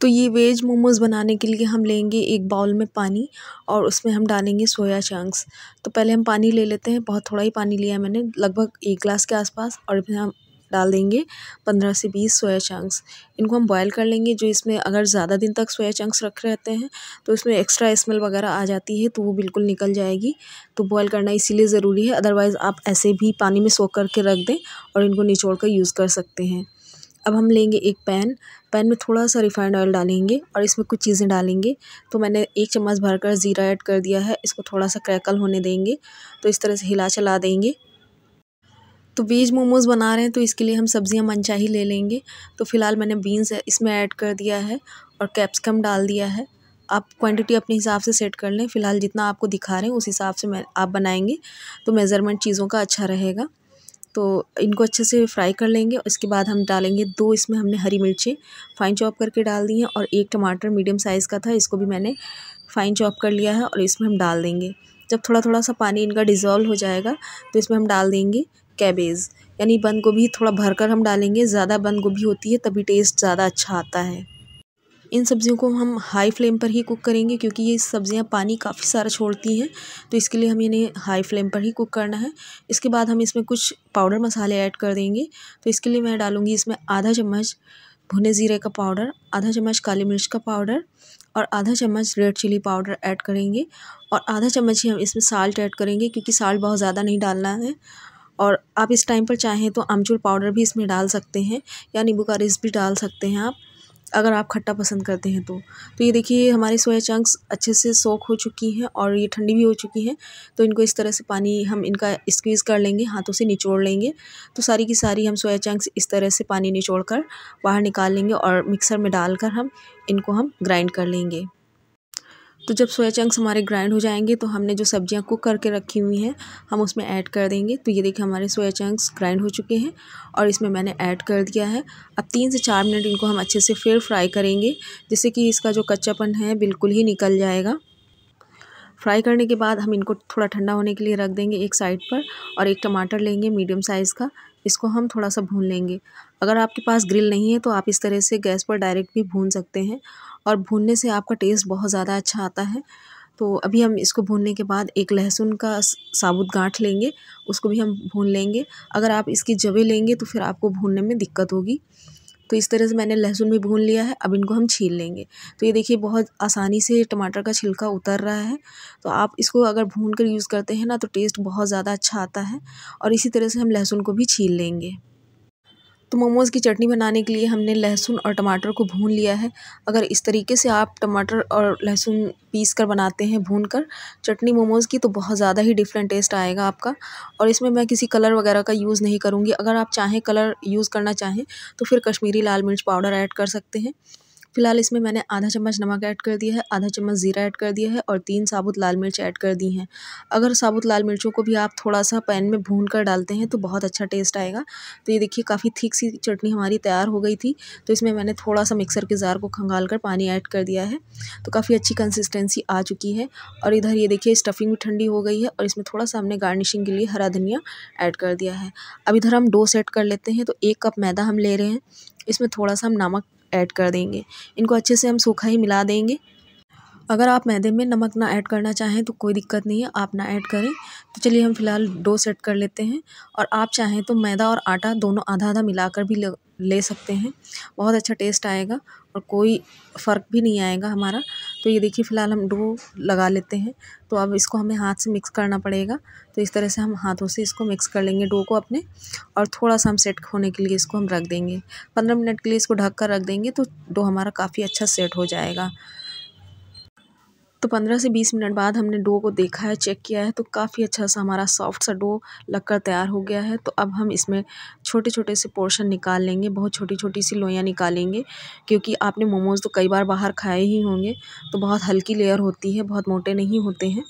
तो ये वेज मोमोज़ बनाने के लिए हम लेंगे एक बाउल में पानी और उसमें हम डालेंगे सोया चंक्स तो पहले हम पानी ले लेते हैं बहुत थोड़ा ही पानी लिया मैंने लगभग एक ग्लास के आसपास और फिर हम डाल देंगे पंद्रह से बीस सोया चंक्स इनको हम बॉयल कर लेंगे जो इसमें अगर ज़्यादा दिन तक सोया चंक्स रख रहते हैं तो इसमें एक्स्ट्रा स्मेल वगैरह आ जाती है तो वो बिल्कुल निकल जाएगी तो बॉयल करना इसीलिए ज़रूरी है अदरवाइज़ आप ऐसे भी पानी में सोख करके रख दें और इनको निचोड़ कर यूज़ कर सकते हैं अब हम लेंगे एक पैन पैन में थोड़ा सा रिफ़ाइंड ऑयल डालेंगे और इसमें कुछ चीज़ें डालेंगे तो मैंने एक चम्मच भरकर ज़ीरा ऐड कर दिया है इसको थोड़ा सा क्रैकल होने देंगे तो इस तरह से हिला चला देंगे तो वेज मोमोज़ बना रहे हैं तो इसके लिए हम सब्ज़ियाँ मनचाही ले लेंगे तो फ़िलहाल मैंने बीन्स इसमें ऐड कर दिया है और कैप्सिकम डाल दिया है आप क्वांटिटी अपने हिसाब से सेट कर लें फ़िलहाल जितना आपको दिखा रहे हैं उस हिसाब से मैं आप बनाएंगे तो मेज़रमेंट चीज़ों का अच्छा रहेगा तो इनको अच्छे से फ्राई कर लेंगे और इसके बाद हम डालेंगे दो इसमें हमने हरी मिर्ची फ़ाइन चॉप करके डाल दी हैं और एक टमाटर मीडियम साइज़ का था इसको भी मैंने फ़ाइन चॉप कर लिया है और इसमें हम डाल देंगे जब थोड़ा थोड़ा सा पानी इनका डिज़ोल्व हो जाएगा तो इसमें हम डाल देंगे कैबेज यानी बंद गोभी थोड़ा भरकर हम डालेंगे ज़्यादा बंद गोभी होती है तभी टेस्ट ज़्यादा अच्छा आता है इन सब्ज़ियों को हम हाई फ्लेम पर ही कुक करेंगे क्योंकि ये सब्ज़ियाँ पानी काफ़ी सारा छोड़ती हैं तो इसके लिए हमें इन्हें हाई फ्लेम पर ही कुक करना है इसके बाद हम इसमें कुछ पाउडर मसाले ऐड कर देंगे तो इसके लिए मैं डालूँगी इसमें आधा चम्मच भुने ज़ीरे का पाउडर आधा चम्मच काली मिर्च का पाउडर और आधा चम्मच रेड चिली पाउडर ऐड करेंगे और आधा चम्मच ही हम इसमें साल्ट ऐड करेंगे क्योंकि साल्ट बहुत ज़्यादा नहीं डालना है और आप इस टाइम पर चाहें तो आमचूर पाउडर भी इसमें डाल सकते हैं या नींबू का रस भी डाल सकते हैं आप अगर आप खट्टा पसंद करते हैं तो तो ये देखिए हमारे सोया चंक्स अच्छे से सोख हो चुकी हैं और ये ठंडी भी हो चुकी हैं तो इनको इस तरह से पानी हम इनका स्क्वीज़ कर लेंगे हाथों से निचोड़ लेंगे तो सारी की सारी हम सोया चंक्स इस तरह से पानी निचोड़ कर बाहर निकाल लेंगे और मिक्सर में डालकर हम इनको हम ग्राइंड कर लेंगे तो जब सोया चंक्स हमारे ग्राइंड हो जाएंगे तो हमने जो सब्जियां कुक करके रखी हुई हैं हम उसमें ऐड कर देंगे तो ये देखिए हमारे सोया चंक्स ग्राइंड हो चुके हैं और इसमें मैंने ऐड कर दिया है अब तीन से चार मिनट इनको हम अच्छे से फिर फ्राई करेंगे जिससे कि इसका जो कच्चापन है बिल्कुल ही निकल जाएगा फ्राई करने के बाद हम इनको थोड़ा ठंडा होने के लिए रख देंगे एक साइड पर और एक टमाटर लेंगे मीडियम साइज़ का इसको हम थोड़ा सा भून लेंगे अगर आपके पास ग्रिल नहीं है तो आप इस तरह से गैस पर डायरेक्ट भी भून सकते हैं और भूनने से आपका टेस्ट बहुत ज़्यादा अच्छा आता है तो अभी हम इसको भूनने के बाद एक लहसुन का साबुत गांठ लेंगे उसको भी हम भून लेंगे अगर आप इसकी जवे लेंगे तो फिर आपको भूनने में दिक्कत होगी तो इस तरह से मैंने लहसुन भी भून लिया है अब इनको हम छील लेंगे तो ये देखिए बहुत आसानी से टमाटर का छिलका उतर रहा है तो आप इसको अगर भून कर यूज़ करते हैं ना तो टेस्ट बहुत ज़्यादा अच्छा आता है और इसी तरह से हम लहसुन को भी छील लेंगे तो मोमोज़ की चटनी बनाने के लिए हमने लहसुन और टमाटर को भून लिया है अगर इस तरीके से आप टमाटर और लहसुन पीस कर बनाते हैं भून कर चटनी मोमोज़ की तो बहुत ज़्यादा ही डिफरेंट टेस्ट आएगा आपका और इसमें मैं किसी कलर वगैरह का यूज़ नहीं करूँगी अगर आप चाहें कलर यूज़ करना चाहें तो फिर कश्मीरी लाल मिर्च पाउडर ऐड कर सकते हैं फिलहाल इसमें मैंने आधा चम्मच नमक ऐड कर दिया है आधा चम्मच ज़ीरा ऐड कर दिया है और तीन साबुत लाल मिर्च ऐड कर दी हैं अगर साबुत लाल मिर्चों को भी आप थोड़ा सा पैन में भून कर डालते हैं तो बहुत अच्छा टेस्ट आएगा तो ये देखिए काफ़ी थिक सी चटनी हमारी तैयार हो गई थी तो इसमें मैंने थोड़ा सा मिक्सर के जार को खंगाल कर पानी ऐड कर दिया है तो काफ़ी अच्छी कंसिस्टेंसी आ चुकी है और इधर ये देखिए स्टफिंग भी ठंडी हो गई है और इसमें थोड़ा सा हमने गार्निशिंग के लिए हरा धनिया ऐड कर दिया है अब इधर हम डो सेट कर लेते हैं तो एक कप मैदा हम ले रहे हैं इसमें थोड़ा सा हम नमक ऐड कर देंगे इनको अच्छे से हम सूखा ही मिला देंगे अगर आप मैदे में नमक ना ऐड करना चाहें तो कोई दिक्कत नहीं है आप ना ऐड करें तो चलिए हम फ़िलहाल डो सेट कर लेते हैं और आप चाहें तो मैदा और आटा दोनों आधा आधा मिलाकर भी ले सकते हैं बहुत अच्छा टेस्ट आएगा और कोई फ़र्क भी नहीं आएगा हमारा तो ये देखिए फ़िलहाल हम डो लगा लेते हैं तो अब इसको हमें हाथ से मिक्स करना पड़ेगा तो इस तरह से हम हाथों से इसको मिक्स कर लेंगे डो को अपने और थोड़ा सा हम सेट होने के लिए इसको हम रख देंगे पंद्रह मिनट के लिए इसको ढक कर रख देंगे तो डो हमारा काफ़ी अच्छा सेट हो जाएगा तो पंद्रह से बीस मिनट बाद हमने डो को देखा है चेक किया है तो काफ़ी अच्छा सा हमारा सॉफ्ट सा डो लगकर तैयार हो गया है तो अब हम इसमें छोटे छोटे से पोर्शन निकाल लेंगे बहुत छोटी छोटी सी लोइयाँ निकालेंगे क्योंकि आपने मोमोज़ तो कई बार बाहर खाए ही होंगे तो बहुत हल्की लेयर होती है बहुत मोटे नहीं होते हैं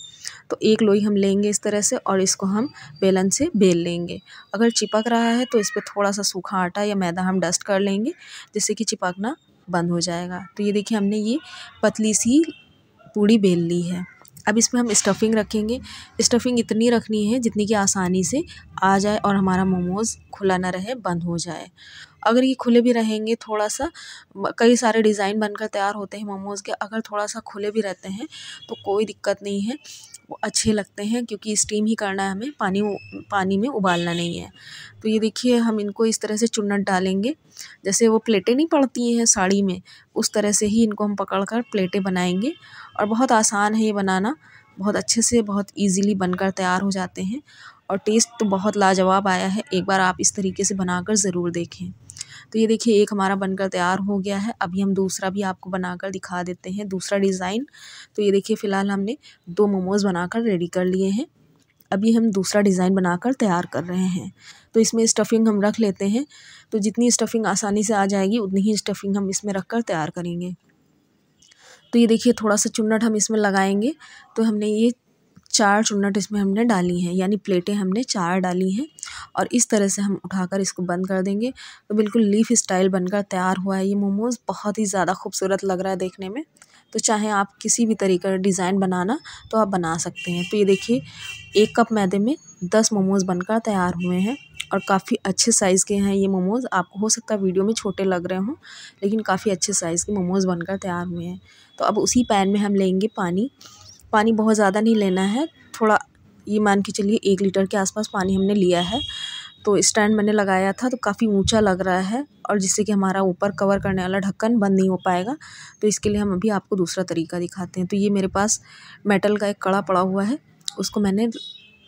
तो एक लोई हम लेंगे इस तरह से और इसको हम बेलन से बेल लेंगे अगर चिपक रहा है तो इस पर थोड़ा सा सूखा आटा या मैदा हम डस्ट कर लेंगे जिससे कि चिपकना बंद हो जाएगा तो ये देखिए हमने ये पतली सी पूड़ी बेल ली है अब इसमें हम स्टफ़िंग रखेंगे स्टफ़िंग इतनी रखनी है जितनी कि आसानी से आ जाए और हमारा मोमोज़ खुला ना रहे बंद हो जाए अगर ये खुले भी रहेंगे थोड़ा सा कई सारे डिज़ाइन बनकर तैयार होते हैं मोमोज़ के अगर थोड़ा सा खुले भी रहते हैं तो कोई दिक्कत नहीं है वो अच्छे लगते हैं क्योंकि स्टीम ही करना है हमें पानी पानी में उबालना नहीं है तो ये देखिए हम इनको इस तरह से चुन्नट डालेंगे जैसे वो प्लेटें नहीं पड़ती हैं साड़ी में उस तरह से ही इनको हम पकड़ कर प्लेटें बनाएंगे और बहुत आसान है ये बनाना बहुत अच्छे से बहुत इजीली बनकर तैयार हो जाते हैं और टेस्ट तो बहुत लाजवाब आया है एक बार आप इस तरीके से बनाकर ज़रूर देखें तो ये देखिए एक हमारा बनकर तैयार हो गया है अभी हम दूसरा भी आपको बनाकर दिखा देते हैं दूसरा डिज़ाइन तो ये देखिए फ़िलहाल हमने दो मोमोज़ बनाकर रेडी कर लिए हैं अभी हम दूसरा डिज़ाइन बनाकर तैयार कर रहे हैं तो इसमें स्टफ़िंग हम रख लेते हैं तो जितनी स्टफ़िंग आसानी से आ जाएगी उतनी ही स्टफ़िंग हम इसमें रख कर तैयार करेंगे तो ये देखिए थोड़ा सा चुन्नट हम इसमें लगाएंगे तो हमने ये चार चुन्नट इसमें हमने डाली हैं यानी प्लेटें हमने चार डाली हैं और इस तरह से हम उठाकर इसको बंद कर देंगे तो बिल्कुल लीफ स्टाइल बनकर तैयार हुआ है ये मोमोज़ बहुत ही ज़्यादा खूबसूरत लग रहा है देखने में तो चाहे आप किसी भी तरीके का डिज़ाइन बनाना तो आप बना सकते हैं तो ये देखिए एक कप मैदे में दस मोमोज़ बनकर तैयार हुए हैं और काफ़ी अच्छे साइज़ के हैं ये मोमोज़ आपको हो सकता है वीडियो में छोटे लग रहे हों लेकिन काफ़ी अच्छे साइज़ के मोमोज़ बनकर तैयार हुए हैं तो अब उसी पैन में हम लेंगे पानी पानी बहुत ज़्यादा नहीं लेना है थोड़ा ये मान के चलिए एक लीटर के आसपास पानी हमने लिया है तो स्टैंड मैंने लगाया था तो काफ़ी ऊंचा लग रहा है और जिससे कि हमारा ऊपर कवर करने वाला ढक्कन बंद नहीं हो पाएगा तो इसके लिए हम अभी आपको दूसरा तरीका दिखाते हैं तो ये मेरे पास मेटल का एक कड़ा पड़ा हुआ है उसको मैंने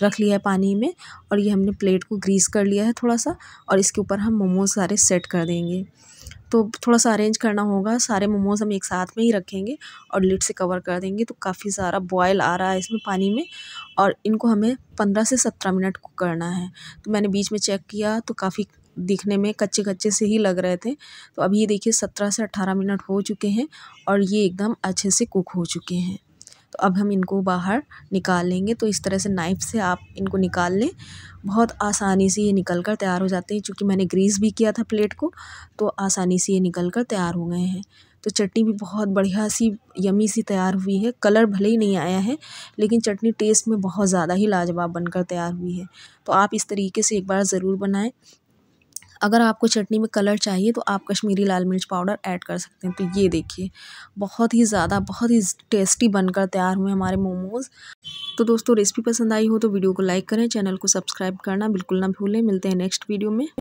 रख लिया है पानी में और ये हमने प्लेट को ग्रीस कर लिया है थोड़ा सा और इसके ऊपर हम मोमोज सारे सेट कर देंगे तो थोड़ा सा अरेंज करना होगा सारे मोमोज़ हम एक साथ में ही रखेंगे और लिड से कवर कर देंगे तो काफ़ी सारा बॉयल आ रहा है इसमें पानी में और इनको हमें पंद्रह से सत्रह मिनट कुक करना है तो मैंने बीच में चेक किया तो काफ़ी दिखने में कच्चे कच्चे से ही लग रहे थे तो अब ये देखिए सत्रह से अट्ठारह मिनट हो चुके हैं और ये एकदम अच्छे से कुक हो चुके हैं तो अब हम इनको बाहर निकाल लेंगे तो इस तरह से नाइफ़ से आप इनको निकाल लें बहुत आसानी से ये निकल कर तैयार हो जाते हैं क्योंकि मैंने ग्रीस भी किया था प्लेट को तो आसानी से ये निकल कर तैयार हो गए हैं तो चटनी भी बहुत बढ़िया सी यमी सी तैयार हुई है कलर भले ही नहीं आया है लेकिन चटनी टेस्ट में बहुत ज़्यादा ही लाजवाब बनकर तैयार हुई है तो आप इस तरीके से एक बार ज़रूर बनाएं अगर आपको चटनी में कलर चाहिए तो आप कश्मीरी लाल मिर्च पाउडर ऐड कर सकते हैं तो ये देखिए बहुत ही ज़्यादा बहुत ही टेस्टी बनकर तैयार हुए हमारे मोमोज़ तो दोस्तों रेसिपी पसंद आई हो तो वीडियो को लाइक करें चैनल को सब्सक्राइब करना बिल्कुल ना भूलें मिलते हैं नेक्स्ट वीडियो में